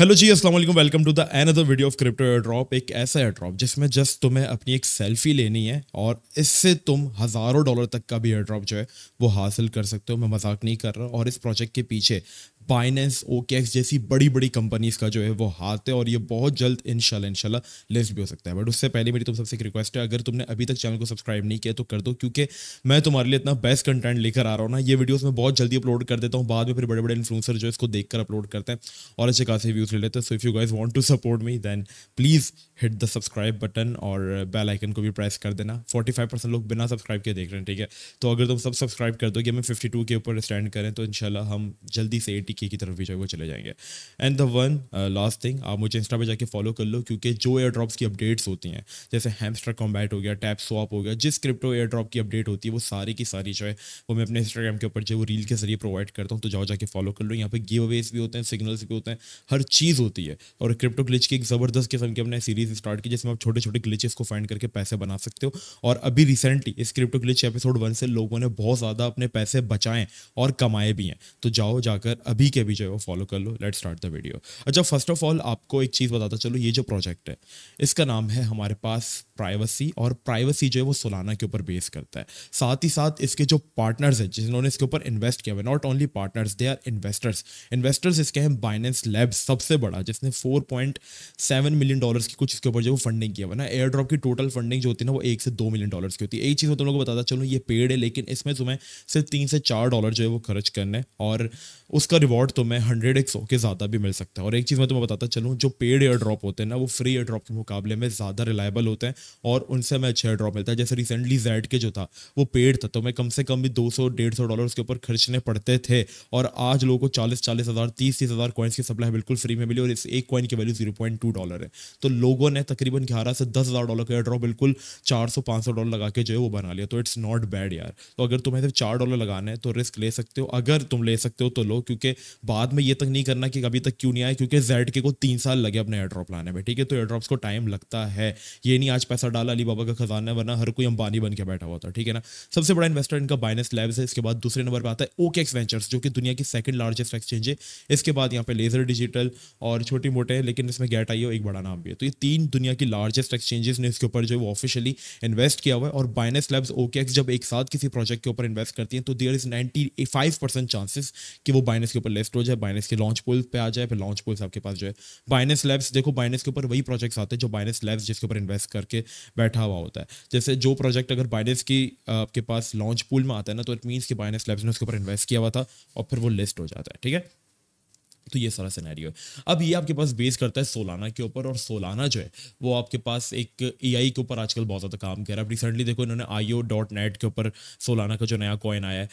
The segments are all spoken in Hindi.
हेलो जी अस्सलाम वालेकुम welcome to the another video of crypto air drop एक ऐसा एयर ड्रॉप जिसमें जस्ट तुम्हें अपनी एक सेल्फी लेनी है और इससे तुम हज़ारों डॉलर तक का भी एयर ड्रॉप जो है वो हासिल कर सकते हो मैं मजाक नहीं कर रहा और इस प्रोजेक्ट के पीछे बाइनेंस ओकेक्स जैसी बड़ी बड़ी कंपनीज का जो है वो हाथ है और ये बहुत जल्द इनशाला इनशाला लिस्ट भी हो सकता है बट उससे पहले मेरी तुम सबसे एक रिक्वेस्ट है अगर तुमने अभी तक चैनल को सब्सक्राइब नहीं किया तो कर दो क्योंकि मैं तुम्हारे लिए इतना बेस्ट कंटेंट लेकर आ रहा हूँ ना ये वीडियोस मैं बहुत जल्दी अपलोड कर देता हूँ बाद में फिर बड़े बड़े इन्फ्लूसर जो इसको देखकर अपलोड करते हैं और अच्छे खासे व्यूज़ ले लेते हैं so if you guys want to support me then please hit the subscribe button और बेल आइकन को भी प्रेस कर देना फाइव परसेंट लोग बिना सब्सक्राइब किए देख रहे हैं ठीक है तो अगर तुम सब सब्सक्राइब कर दो कि हमें टू के ऊपर स्टैंड करें तो इनशाला हम जल्दी से एटी के की तरफ भी जो है वो चले जाएंगे and the one last thing आप मुझे इंस्टा पर जाके फॉलो कर लो क्योंकि जो एयर ड्रॉप्स की अपडेट्स होती हैं जैसे हैमस्टर कॉम्बैट हो गया टैप स्वॉप हो गया जिस क्रिप्टो एयर ड्रॉप की अपडेट होती है वो सारी की सारी जो है वो मैं अपने इंस्टाग्राम के ऊपर जो वो रील के जरिए प्रोवाइड करता हूँ तो जाओ जाके फॉलो कर लो यहाँ पे गिव अवेज भी होते हैं सिग्नल्स भी होते हैं हर चीज़ होती है और क्रिप्टो ग्लिच की एक ज़बरदस्त किस्म की अपने सीरीज स्टार्ट की जिसमें आप छोटे छोटे ग्लिचेस को फाइंड करके पैसे बना सकते हो और अभी रिसेंटली इस क्रिप्टो ग्लिच एपिसोड वन से लोगों ने बहुत ज़्यादा अपने पैसे बचाएं और कमाए भी हैं तो जाओ जाकर अभी अभी के अभी जो है वो फॉलो कर लो लेट स्टार्ट द वीडियो अच्छा फर्स्ट ऑफ ऑल आपको एक चीज़ बताता चलो ये जो प्रोजेक्ट है इसका नाम है हमारे पास प्राइवेसी और प्राइवेसी जो है वो सोलाना के ऊपर बेस करता है साथ ही साथ इसके जो पार्टनर्स हैं जिन्होंने इसके ऊपर इन्वेस्ट किया हुआ not only partners they are investors investors इसके हैं बाइनेंस लैब सबसे बड़ा जिसने 4.7 मिलियन डॉलर्स की कुछ इसके ऊपर जो वो फंडिंग किया हुआ ना एयर ड्रॉप की टोटल फंडिंग जो होती है ना वो एक से दो मिलियन डॉलर की होती है एक चीज़ मैं तुम लोग को बताता चलो ये पेड़ है लेकिन इसमें तुम्हें सिर्फ तीन से चार डॉलर जो है वो खर्च करने और उसका रिवॉर्ड रिवॉर्ड तुम्हें हंड्रेड एक्स के ज़्यादा भी मिल सकता है और एक चीज़ मैं तुम्हें बताता चलूँ जो पेड एयर ड्रॉप होते हैं ना वो फ्री एयर ड्रॉप के मुकाबले में ज़्यादा रिलायबल होते हैं और उनसे हमें अच्छा एयर ड्रॉप मिलता है जैसे रिसेंटली जेड के जो था वो पेड था तो मैं कम से कम भी दो सौ डेढ़ सौ डॉलर उसके ऊपर खर्चने पड़ते थे और आज लोगों को चालीस चालीस हज़ार तीस तीस हज़ार कॉइन्स की सप्लाई बिल्कुल फ्री में मिली और इस एक कॉइन की value zero point two dollar है तो लोगों ने तकरीबन ग्यारह से दस हज़ार डॉलर का एयर ड्रॉप बिल्कुल चार सौ पांच सौ डॉलर लगा के जो है वो बना लिया तो इट्स नॉट बैड यार तो अगर तुम्हें सिर्फ चार डॉलर लगाना है तो रिस्क ले सकते हो अगर तुम ले सकते हो तो लो क्योंकि बाद में ये तक नहीं करना कि अभी तक क्यों नहीं आए क्योंकि जेड के को तीन साल लगे अपने एयर ड्रॉप लाने में ठीक है तो एयर ड्रॉप्स को टाइम लगता है ये नहीं आज पैसा डाला अली बाबा का खजाना वरना हर कोई अंबानी बन के बैठा हुआ था ठीक है ना सबसे बड़ा इन्वेस्टर इनका बाइनस लैब्स है इसके बाद दूसरे नंबर पर आता है ओके वेंचर्स जो कि दुनिया की सेकंड लार्जेस्ट एक्सचेंज है इसके बाद यहाँ पे लेजर डिजिटल और छोटे मोटे लेकिन इसमें गेट आई एक बड़ा नाम भी है तो ये तीन दुनिया की लार्जेस्ट एक्सचेंजेस ने इसके ऊपर जो है वो ऑफिशियली इन्वेस्ट किया हुआ है और बाइनस लैब्स ओके जब एक साथ किसी प्रोजेक्ट के ऊपर इन्वेस्ट करती है तो देयर इज नाइन्टी चांसेस कि वो बाइनस के ऊपर लेफ्ट हो जाए बाइनेस के लॉन्च पुल पे आ जाए फिर लॉन्च पुल्स आपके पास जो है बाइनेस लैब्स देखो बाइनेस के ऊपर वही प्रोजेक्ट्स आते हैं जो बाइनेस लैब्स जिसके ऊपर इन्वेस्ट करके बैठा हुआ होता है जैसे जो प्रोजेक्ट अगर बाइनेस की आपके पास लॉन्च पुल में आता है ना तो इट मीन्स कि बाइनेस लैब्स ने उसके ऊपर इन्वेस्ट किया हुआ था और फिर वो लिस्ट हो जाता है ठीक है तो ये सारा सिनेरियो है अब ये आपके पास बेस करता है सोलाना के ऊपर और सोलाना जो है वो आपके पास एक एआई के ऊपर आजकल बहुत ज़्यादा काम कर रहा है अब रिसेंटली देखो इन्होंने आईओ डॉट नेट के ऊपर सोलाना का जो नया कॉइन आया है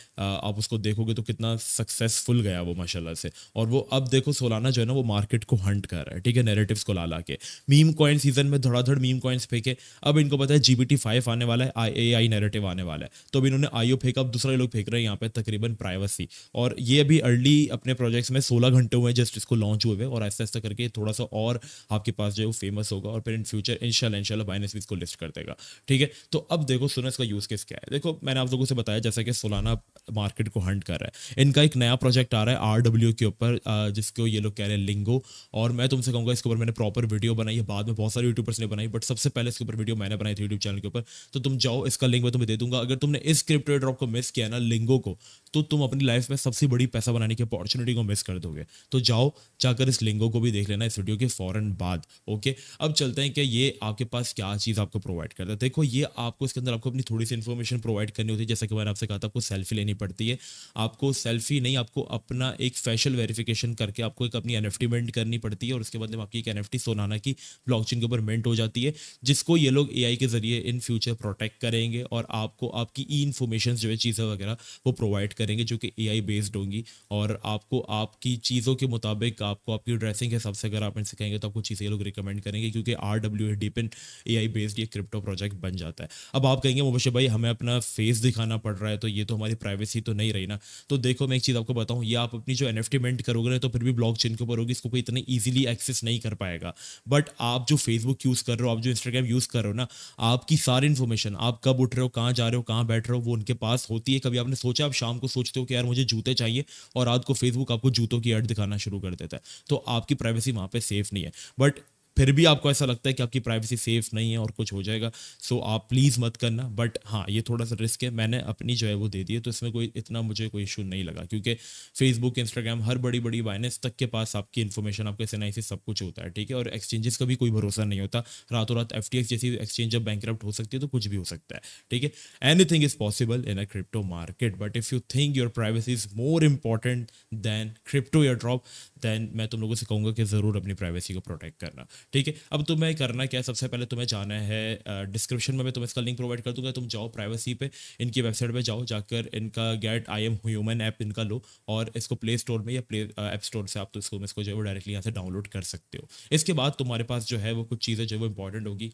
आप उसको देखोगे तो कितना सक्सेसफुल गया वो माशाला से और वो अब देखो सोलाना जो है ना वो मार्केट को हंट कर रहा है ठीक है नेरेटिव्स को ला ला के मीम कॉइन सीजन में धड़ाधड़ मीम कॉइन्स फेंके अब इनको पता है जी आने वाला है आई ए आई नेरेटिव आने वाला है तो अब इन्होंने आईओ फेंका अब दूसरे लोग फेंक रहे हैं यहाँ पर तकरीबन प्राइवेसी और ये अभी अर्ली अपने प्रोजेक्ट्स में सोलह घंटे हुए है जस्ट इसको लॉन्च हुए हुए और ऐसा ऐसा करके थोड़ा सा और आपके पास जो है वो फेमस होगा और फिर इन फ्यूचर इनशाला इनशाला बाइनेस भी इसको लिस्ट कर देगा ठीक है तो अब देखो सुनो इसका यूज़ केस क्या है देखो मैंने आप लोगों से बताया जैसा कि सोलाना मार्केट को हंट कर रहा है इनका एक नया प्रोजेक्ट आ रहा है आर डब्ल्यू के ऊपर जिसको ये लोग कह रहे हैं लिंगो और मैं तुमसे कहूँगा इसके ऊपर मैंने प्रॉपर वीडियो बनाई है बाद में बहुत सारे यूट्यूबर्स ने बनाई बट सबसे पहले इसके ऊपर वीडियो मैंने बनाई थी यूट्यूब चैनल के ऊपर तो तुम जाओ इसका लिंक मैं तुम्हें दे दूंगा अगर तुमने इस क्रिप्टो ड्रॉप को मिस किया ना लिंगो को तो तुम अपनी लाइफ में सबसे बड़ी पैसा बनाने की अपॉर्चुनिटी को मिस कर दोगे तो जाओ जाकर इस लिंगो को भी देख लेना इस वीडियो के फौरन बाद ओके अब चलते हैं कि ये आपके पास क्या चीज़ आपको प्रोवाइड करता है देखो ये आपको इसके अंदर आपको अपनी थोड़ी सी इन्फॉर्मेशन प्रोवाइड करनी होती है जैसा कि मैंने आपसे कहा था आपको सेल्फी लेनी पड़ती है आपको सेल्फी नहीं आपको अपना एक फैशल वेरिफिकेशन करके आपको एक अपनी एन मेंट करनी पड़ती है और उसके बाद में आपकी एक एन सोनाना की ब्लॉकचेन के ऊपर मेंट हो जाती है जिसको ये लोग ए के जरिए इन फ्यूचर प्रोटेक्ट करेंगे और आपको आपकी ई इन्फॉर्मेशन जो है चीज़ें वगैरह वो प्रोवाइड करेंगे जो कि एआई बेस्ड होंगी और आपको आपकी चीज़ों के मुताबिक आपको आपकी ड्रेसिंग के हिसाब से अगर आप इनसे कहेंगे तो आपको चीज़ें लोग रिकमेंड करेंगे क्योंकि R W A DePIN a based ये क्रिप्टो प्रोजेक्ट बन जाता है अब आप कहेंगे मुबशर भाई हमें अपना फेस दिखाना पड़ रहा है तो ये तो हमारी प्राइवेसी तो नहीं रही ना तो देखो मैं एक चीज़ आपको बताऊँ ये आप अपनी जो एन मेंट करोगे ना तो फिर भी ब्लॉक चेन के ऊपर होगी इसको कोई इतना ईजिली एक्सेस नहीं कर पाएगा बट आप जो फेसबुक यूज़ कर रहे हो आप जो इंस्टाग्राम यूज़ कर रहे हो ना आपकी सारी इन्फॉर्मेशन आप कब उठ रहे हो कहाँ जा रहे हो कहाँ बैठ रहे हो वो उनके पास होती है कभी आपने सोचा आप शाम को सोचते हो कि यार मुझे जूते चाहिए और रात को फेसबुक आपको जूतों की एड दिखाना शुरू कर देता है तो आपकी प्राइवेसी वहाँ पर सेफ नहीं है बट फिर भी आपको ऐसा लगता है कि आपकी प्राइवेसी सेफ नहीं है और कुछ हो जाएगा सो so, आप प्लीज़ मत करना बट हाँ ये थोड़ा सा रिस्क है मैंने अपनी जो है वो दे दी है तो इसमें कोई इतना मुझे कोई इशू नहीं लगा क्योंकि फेसबुक इंस्टाग्राम हर बड़ी बड़ी बाइनेस तक के पास आपकी इन्फॉर्मेशन आपके एस सब कुछ होता है ठीक है और एक्सचेंजेस का भी कोई भरोसा नहीं होता रातों रात एफ जैसी एक्सचेंज जब बैंक हो सकती है तो कुछ भी हो सकता है ठीक है anything is possible in a crypto market but if you think your privacy is more important than crypto air drop then मैं तुम लोगों से कहूँगा कि ज़रूर अपनी प्राइवेसी को प्रोटेक्ट करना ठीक है अब तुम्हें करना क्या सबसे पहले तुम्हें जाना है डिस्क्रिप्शन में मैं तुम्हें इसका लिंक प्रोवाइड कर दूंगा तुम जाओ प्राइवेसी पे इनकी वेबसाइट पे जाओ जाकर इनका get I am human app इनका लो और इसको प्ले स्टोर में या प्ले ऐप स्टोर से आप तो इसको इसको जो है वो डायरेक्टली यहाँ से डाउनलोड कर सकते हो इसके बाद तुम्हारे पास जो है वो कुछ चीज़ें जो है वो इंपॉर्टेंट होगी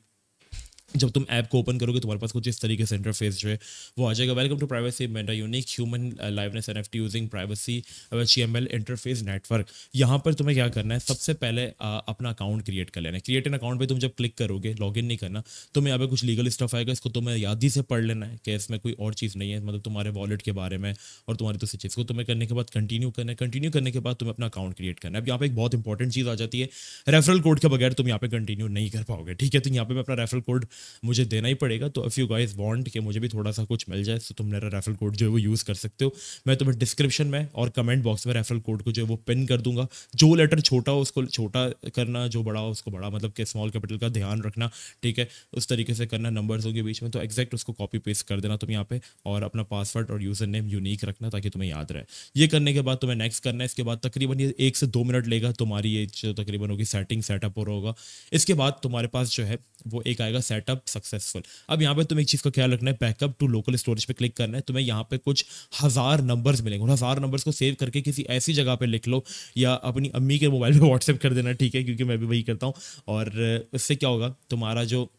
जब तुम ऐप को ओपन करोगे तुम्हारे पास कुछ इस तरीके से इंटरफेस जो है वो आ जाएगा welcome to privacy minted unique human liveness N F T using privacy H M L interface network यहाँ पर तुम्हें क्या करना है सबसे पहले आ, uh, अपना अकाउंट क्रिएट कर लेना है क्रिएट एन अकाउंट पर तुम जब क्लिक करोगे लॉग इन नहीं करना मैं यहाँ पर कुछ लीगल स्टफ आएगा इसको तुम्हें याद ही से पढ़ लेना है कि इसमें कोई और चीज़ नहीं है मतलब तुम्हारे वॉलेट के बारे में और तुम्हारी दूसरी तो चीज़ को तुम्हें करने के बाद कंटिन्यू करना है कंटिन्यू करने के बाद तुम्हें अपना अकाउंट क्रिएट करना है अब यहाँ पर एक बहुत इंपॉर्टेंट चीज़ आ जाती है रेफरल कोड के बगैर तुम यहाँ पर कंटिन्यू नहीं कर पाओगे ठीक है तो यहाँ पर मैं अपना रेफरल कोड मुझे देना ही पड़ेगा तो इफ़ यू गाइज वॉन्ट कि मुझे भी थोड़ा सा कुछ मिल जाए तो तुम मेरा रेफरल कोड जो है वो यूज़ कर सकते हो मैं तुम्हें डिस्क्रिप्शन में और कमेंट बॉक्स में रेफरल कोड को जो है वो पिन कर दूंगा जो लेटर छोटा हो उसको छोटा करना जो बड़ा हो उसको बड़ा मतलब कि स्मॉल कैपिटल का ध्यान रखना ठीक है उस तरीके से करना नंबर्स होंगे बीच में तो एक्जैक्ट उसको कॉपी पेस्ट कर देना तुम यहाँ पे और अपना पासवर्ड और यूज़र नेम यूनिक रखना ताकि तुम्हें याद रहे ये करने के बाद तुम्हें नेक्स्ट करना है इसके बाद तकरीबन ये एक से दो मिनट लेगा तुम्हारी ये तकरीबन होगी सेटिंग सेटअप हो रहा होगा इसके बाद तुम्हारे पास जो है वो एक आएगा सेट सेटअप सक्सेसफुल अब यहाँ पे तुम्हें एक चीज़ का ख्याल रखना है बैकअप टू लोकल स्टोरेज पे क्लिक करना है तुम्हें यहाँ पे कुछ हज़ार नंबर्स मिलेंगे उन हज़ार नंबर्स को सेव करके किसी ऐसी जगह पे लिख लो या अपनी अम्मी के मोबाइल पे व्हाट्सएप कर देना ठीक है क्योंकि मैं भी वही करता हूँ और इससे क्या होगा तुम्हारा जो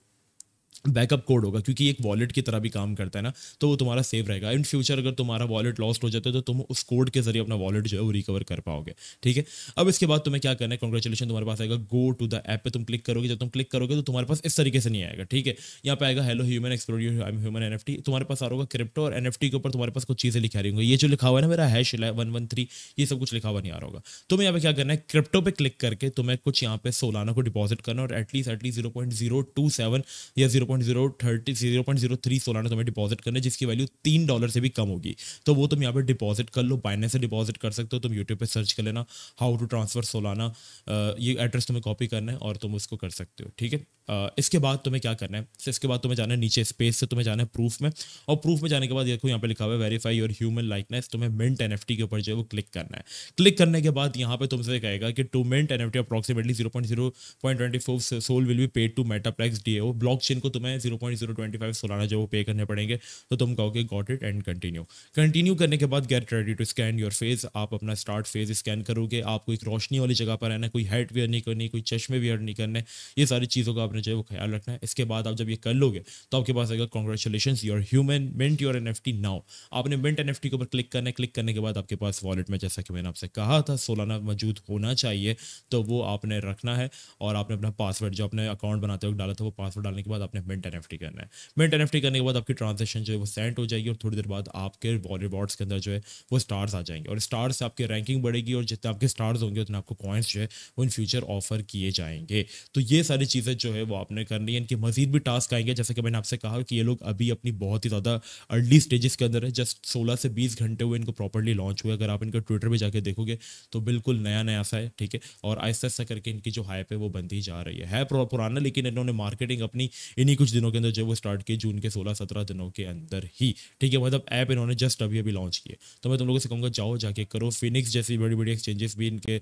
बैकअप कोड होगा क्योंकि एक वॉलेट की तरह भी काम करता है ना तो वो तुम्हारा सेफ रहेगा इन फ्यूचर अगर तुम्हारा वॉलेट लॉस्ट हो जाता है तो तुम उस कोड के जरिए अपना वॉलेट जो है वो रिकवर कर पाओगे ठीक है अब इसके बाद तुम्हें क्या करना है कॉन्ग्रेचुलेशन तुम्हारे पास आएगा गो टू द ऐप पे तुम क्लिक करोगे जब तुम क्लिक करोगे तो तुम्हारे पास इस तरीके से नहीं आएगा ठीक है यहाँ पे आएगा hello human explore I am human NFT तुम्हारे पास आ रहा होगा क्रिप्टो और एनएफटी के ऊपर तुम्हारे पास कुछ चीज़ें लिखा रही होंगी ये जो लिखा हुआ है ना मेरा हैश वन वन थ्री ये सब कुछ लिखा हुआ नहीं आ रहा होगा तुम्हें यहाँ पे क्या करना है क्रिप्टो पे क्लिक करके तुम्हें कुछ यहाँ पे सोलाना को डिपॉजिट करना और at least at least zero point zero two seven या zero point zero thirty zero point zero three Solana तुम्हें डिपॉजिट करना है जिसकी वैल्यू तीन डॉलर से भी कम होगी तो वो तुम यहाँ पे डिपॉजिट कर लो बाइनेंस से डिपॉजिट कर सकते हो तुम यूट्यूब पे सर्च कर लेना हाउ टू ट्रांसफर सोलाना ये एड्रेस तुम्हें कॉपी करना है और तुम उसको कर सकते हो ठीक है इसके बाद तुम्हें क्या करना है तो इसके बाद तुम्हें जाना है नीचे स्पेस से तुम्हें जाना है प्रूफ में और प्रूफ में जाने के बाद देखो यहाँ पे लिखा हुआ है वेरीफाई योर ह्यूमन लाइकनेस तुम्हें मिंट एन के ऊपर जो है वो क्लिक करना है क्लिक करने के बाद यहाँ पे तुमसे कहेगा कि to mint N F T approximately zero point zero point twenty four SOL will be paid to Metaplex D A blockchain को तुम्हें zero point zero twenty five Solana जो वो पे करने पड़ेंगे तो तुम कहोगे got it and continue continue करने के बाद get ready to scan your face आप अपना स्टार्ट फेज स्कैन करोगे आपको एक रोशनी वाली जगह पर रहना कोई हेड वेयर नहीं करनी कोई चश्मे वेयर नहीं करने ये सारी चीज़ों का आपने जो है वो ख्याल रखना है इसके बाद आप जब ये कर लोगे तो आपके पास आएगा congratulation your human mint your N F T now आपने मिंट एन एफ टी के ऊपर क्लिक करना है क्लिक करने के बाद आपके पास वॉलेट में जैसा कि मैंने आपसे कहा था सोलाना मौजूद होना चाहिए तो वो आपने रखना है और आपने अपना पासवर्ड जो अपने अकाउंट बनाते हुए डाला था वो पासवर्ड डालने के बाद आपने मिनट एन करना है मिनट एन करने के बाद आपकी ट्रांजेक्शन जो है वो सेंड हो जाएगी और थोड़ी देर बाद आपके रिवॉर्ड्स के अंदर जो है वो स्टार्स आ जाएंगे और स्टार्स से आपकी रैंकिंग बढ़ेगी और जितने आपके स्टार्स होंगे उतने आपको पॉइंट्स जो है वो इन फ्यूचर ऑफर किए जाएंगे तो ये सारी चीज़ें जो है वो आपने करनी है इनके मजीद भी टास्क आएंगे जैसे कि मैंने आपसे कहा कि ये लोग अभी अपनी बहुत ही ज़्यादा अर्ली स्टेजेस के अंदर है जस्ट सोलह से बीस घंटे हुए इनको प्रॉपरली लॉन्च हुए अगर आप इनका ट्विटर पर जाकर देखोगे तो बिल्कुल नया नया सा है ठीक है और आहिस्ता आहिस्ता करके इनकी जो हाइप है वो बनती जा रही है, है पुराना लेकिन इन्होंने मार्केटिंग अपनी इन्हीं कुछ दिनों के अंदर जब वो स्टार्ट किए जून के सोलह सत्रह दिनों के अंदर ही ठीक है मतलब ऐप इन्होंने जस्ट अभी अभी लॉन्च किए तो मैं तुम लोगों से कहूँगा जाओ जाके करो फिनिक्स जैसी बड़ी बड़ी एक्सचेंजेस भी इनके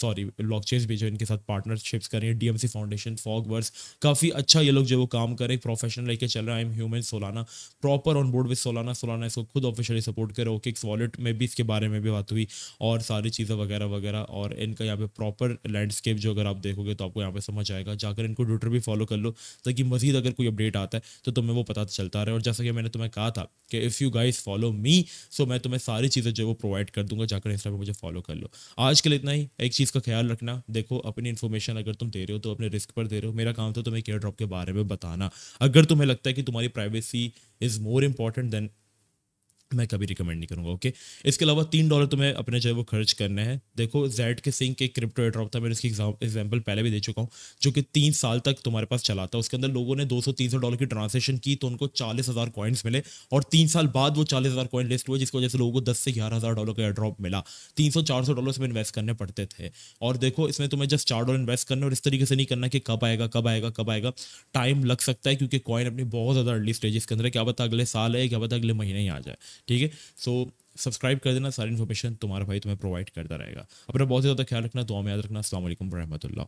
सॉरी ब्लॉकचेन्स भी जो इनके साथ पार्टनरशिप्स करें डीएमसी फाउंडेशन फॉगवर्स काफ़ी अच्छा ये लोग जो वो काम करें प्रोफेशनल लेके चल रहे हैं I am human Solana proper onboard with Solana Solana इसको खुद ऑफिशियली सपोर्ट करे ओके वॉलेट में भी इसके बारे में भी बात हुई और सारी चीज़ें वगैरह वगैरह और इनका यहाँ पे प्रॉपर लैंडस्केप जो अगर आप देखोगे तो आपको यहाँ पे समझ आएगा जाकर इनको ट्विटर भी फॉलो कर लो ताकि मजीद अगर कोई अपडेट आता है तो तुम्हें वो पता चलता रहे और जैसा कि मैंने तुम्हें कहा था कि if you guys follow me so मैं तुम्हें सारी चीज़ें जो वो प्रोवाइड कर दूंगा जाकर इंस्टा पर मुझे फॉलो कर लो आज के लिए इतना ही एक चीज़ का ख्याल रखना देखो अपनी इन्फॉर्मेशन अगर तुम दे रहे हो तो अपने रिस्क पर दे रहे हो मेरा काम तो तुम्हें केयर ड्रॉप के बारे में बताना अगर तुम्हें लगता है कि तुम्हारी privacy is more important than मैं कभी रिकमेंड नहीं करूंगा ओके इसके अलावा तीन डॉलर तुम्हें तो अपने जो है वो खर्च करने हैं देखो जेड के सिंह के क्रिप्टो एड्रॉप था मैं इसकी एग्जाम्पल पहले भी दे चुका हूँ जो कि तीन साल तक तुम्हारे पास चला था उसके अंदर लोगों ने दो सौ तीन सौ डॉलर की ट्रांजेक्शन की तो उनको चालीस हज़ार कॉइन्स मिले और तीन साल बाद वो चालीस हज़ार कॉइन लिस्ट हुए जिसकी वजह से लोगों को दस से ग्यारह हज़ार डॉलर का एड्रॉप मिला तीन सौ चार सौ डॉलर उसमें इन्वेस्ट करने पड़ते थे और देखो इसमें तुम्हें जस्ट चार डॉलर इन्वेस्ट करना और इस तरीके से नहीं करना कि कब आएगा कब आएगा कब आएगा टाइम लग सकता है क्योंकि कॉइन अपनी बहुत ज़्यादा अर्ली स्टेज के अंदर क्या पता अगले साल है क्या पता अगले महीने ही आ जाए ठीक है सो सब्सक्राइब कर देना सारी इन्फॉर्मेशन तुम्हारा भाई तुम्हें प्रोवाइड करता रहेगा अपना बहुत ही ज़्यादा ख्याल रखना दुआ में याद रखना असल वरहमल